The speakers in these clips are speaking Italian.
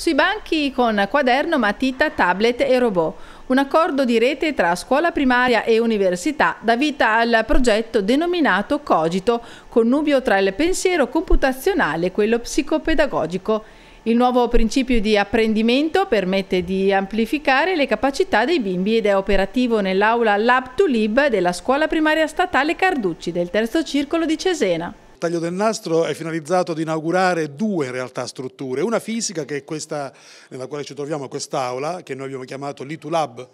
Sui banchi con quaderno, matita, tablet e robot. Un accordo di rete tra scuola primaria e università dà vita al progetto denominato Cogito, connubio tra il pensiero computazionale e quello psicopedagogico. Il nuovo principio di apprendimento permette di amplificare le capacità dei bimbi ed è operativo nell'aula Lab to Lib della scuola primaria statale Carducci del terzo circolo di Cesena. Taglio del Nastro è finalizzato ad inaugurare due in realtà strutture, una fisica che è questa nella quale ci troviamo, quest'aula, che noi abbiamo chiamato Litu Lab,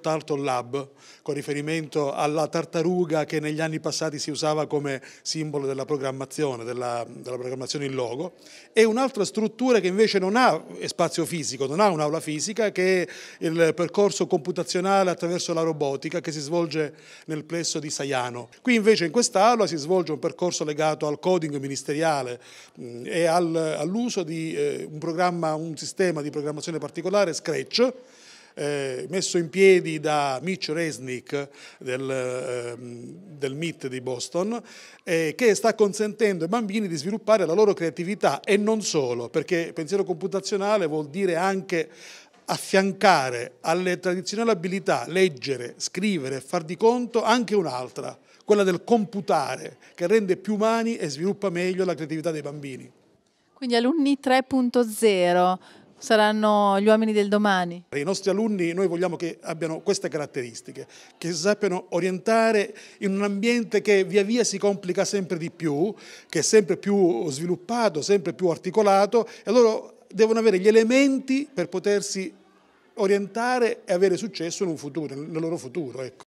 Turtle Lab, con riferimento alla tartaruga che negli anni passati si usava come simbolo della programmazione, della, della programmazione in logo, e un'altra struttura che invece non ha spazio fisico, non ha un'aula fisica, che è il percorso computazionale attraverso la robotica che si svolge nel plesso di Saiano. Qui invece in quest'aula si svolge un percorso legato legato al coding ministeriale mm, e all'uso di eh, un, programma, un sistema di programmazione particolare, Scratch, eh, messo in piedi da Mitch Resnick del, eh, del MIT di Boston, eh, che sta consentendo ai bambini di sviluppare la loro creatività e non solo, perché pensiero computazionale vuol dire anche affiancare alle tradizionali abilità leggere, scrivere e far di conto anche un'altra, quella del computare, che rende più umani e sviluppa meglio la creatività dei bambini. Quindi alunni 3.0 saranno gli uomini del domani? I nostri alunni noi vogliamo che abbiano queste caratteristiche, che sappiano orientare in un ambiente che via via si complica sempre di più, che è sempre più sviluppato, sempre più articolato e loro devono avere gli elementi per potersi orientare e avere successo nel, futuro, nel loro futuro. Ecco.